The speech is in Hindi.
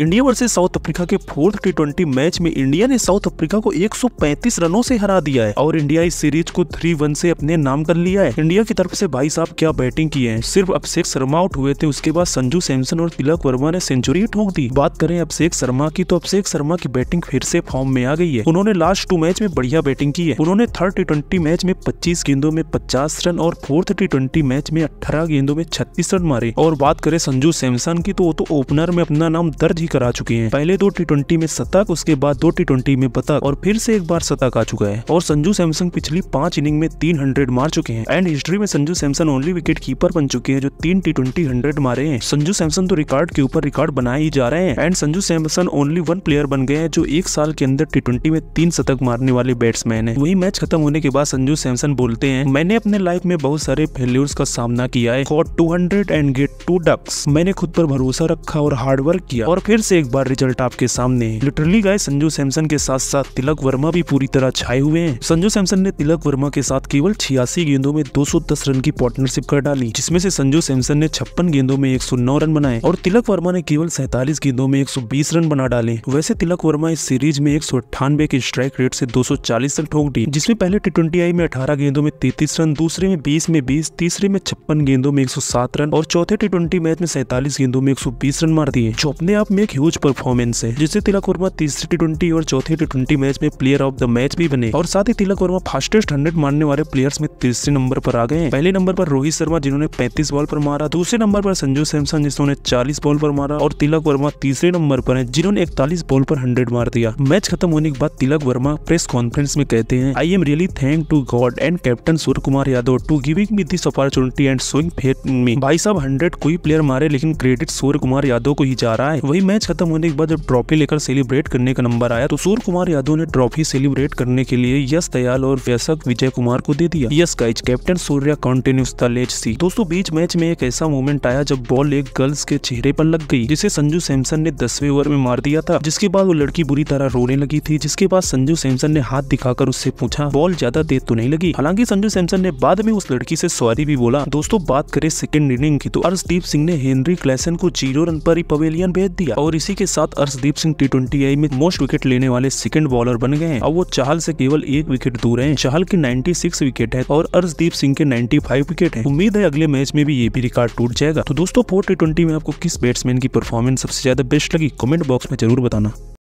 इंडिया वर्सेस साउथ अफ्रीका के फोर्थ टी ट्वेंटी मैच में इंडिया ने साउथ अफ्रीका को 135 रनों से हरा दिया है और इंडिया इस सीरीज को 3-1 से अपने नाम कर लिया है इंडिया की तरफ से भाई साहब क्या बैटिंग की है सिर्फ अभिषेक शर्मा आउट हुए थे उसके बाद संजू सैमसन और तिलक वर्मा ने सेंचुरी ठोक दी बात करें अभिषेक शर्मा की तो अभिषेक शर्मा की बैटिंग फिर से फॉर्म में आ गई है उन्होंने लास्ट टू मैच में बढ़िया बैटिंग की है उन्होंने थर्ड टी ट्वेंटी मैच में पच्चीस गेंदों में पचास रन और फोर्थ टी ट्वेंटी मैच में अठारह गेंदों में छत्तीस रन मारे और बात करें संजू सैमसन की तो वो तो ओपनर में अपना नाम दर्ज ही करा चुके हैं पहले दो टी में शतक उसके बाद दो टी में पतक और फिर से एक बार शतक आ चुका है और संजू सैमसन पिछली पांच इनिंग में तीन हंड्रेड मार चुके हैं एंड हिस्ट्री में Sanju Samson only wicket keeper बन चुके हैं जो तीन टी ट्वेंटी हंड्रेड मारे हैं संजू सैमसन तो रिकॉर्ड के ऊपर रिकॉर्ड बनाए ही जा रहे हैं and Sanju Samson only one player बन गए हैं जो एक साल के अंदर टी ट्वेंटी में तीन शतक मारने वाले बैट्समैन है वही मैच खत्म होने के बाद संजू सैमसन बोलते हैं मैंने अपने लाइफ में बहुत सारे फेल्यूर्स का सामना किया है for two hundred and get two ducks मैंने खुद पर भरोसा रखा और हार्डवर्क किया और फिर फिर से एक बार रिजल्ट आपके सामने लिटरली गए संजू सैमसन के साथ साथ तिलक वर्मा भी पूरी तरह छाए हुए हैं संजू सैमसन ने तिलक वर्मा के साथ केवल छियासी गेंदों में 210 रन की पार्टनरशिप कर डाली जिसमें से संजू सैमसन ने छप्पन गेंदों में एक रन बनाए और तिलक वर्मा ने केवल सैतालीस गेंदों में एक रन बना डाले वैसे तिलक वर्मा इस सीरीज में एक के स्ट्राइक रेट से 240 रन ठोक दी जिसमें पहले टी ट्वेंटी में अठारह गेंदों में तैतीस रन दूसरे में बीस में बीस तीसरे में छप्पन गेंदों में एक रन और चौथे टी मैच में सैतालीस गेंदों में एक रन मार दिए जो अपने आप में एक ह्यूज परफॉर्मेंस है जिससे तिलक वर्मा तीसरे टी ट्वेंटी और चौथे टी ट्वेंटी मैच में प्लेयर ऑफ द मैच भी बने और साथ ही तिलक वर्मा फास्टेस्ट हंड्रेड मारने वाले प्लेयर्स में तीसरे नंबर पर आ गए पहले नंबर पर रोहित शर्मा जिन्होंने पैंतीस बॉल पर मारा दूसरे नंबर पर संजू सैमसन जिन्होंने चालीस बॉल पर मारा और तिलक वर्मा तीसरे नंबर पर है जिन्होंने इकतालीस बॉल पर हंड्रेड मार दिया मैच खत्म होने के बाद तिलक वर्मा प्रेस कॉन्फ्रेंस में कहते हैं I am really thank to God and captain Surya Kumar Yadav to giving me this opportunity and showing faith me भाई साहब हंड्रेड कोई प्लेयर मारे लेकिन क्रेडिट सूर्य कुमार यादव को ही जा रहा है वही मैच मैच खत्म होने के बाद जब ट्रॉफी लेकर सेलिब्रेट करने का नंबर आया तो सूर्य कुमार यादव ने ट्रॉफी सेलिब्रेट करने के लिए यश दयाल और व्यसक विजय कुमार को दे दिया यस का कैप्टन सूर्या कॉन्टिन्यूस था लेट सी दोस्तों बीच मैच में एक ऐसा मोमेंट आया जब बॉल एक गर्ल्स के चेहरे पर लग गई जिसे संजू सैमसन ने दसवें ओवर में मार दिया था जिसके बाद वो लड़की बुरी तरह रोने लगी थी जिसके बाद संजू सैमसन ने हाथ दिखाकर उससे पूछा बॉल ज्यादा देर तो नहीं लगी हालांकि संजू सैमसन ने बाद में उस लड़की से सॉरी भी बोला दोस्तों बात करे सेकंड इनिंग की तो अर्शदीप सिंह ने हेनरी क्लैसन को जीरो रन पर ही पवेलियन भेज दिया और इसी के साथ अर्शदीप सिंह टी ट्वेंटी में मोस्ट विकेट लेने वाले सेकंड बॉलर बन गए और वो चाहल से केवल एक विकेट दूर है चाहल की 96 विकेट है और अर्शदीप सिंह के 95 विकेट है उम्मीद है अगले मैच में भी ये भी रिकॉर्ड टूट जाएगा तो दोस्तों फोर टी में आपको किस बैट्समैन की परफॉर्मेंस सबसे ज्यादा बेस्ट लगी कॉमेंट बॉक्स में जरूर बताना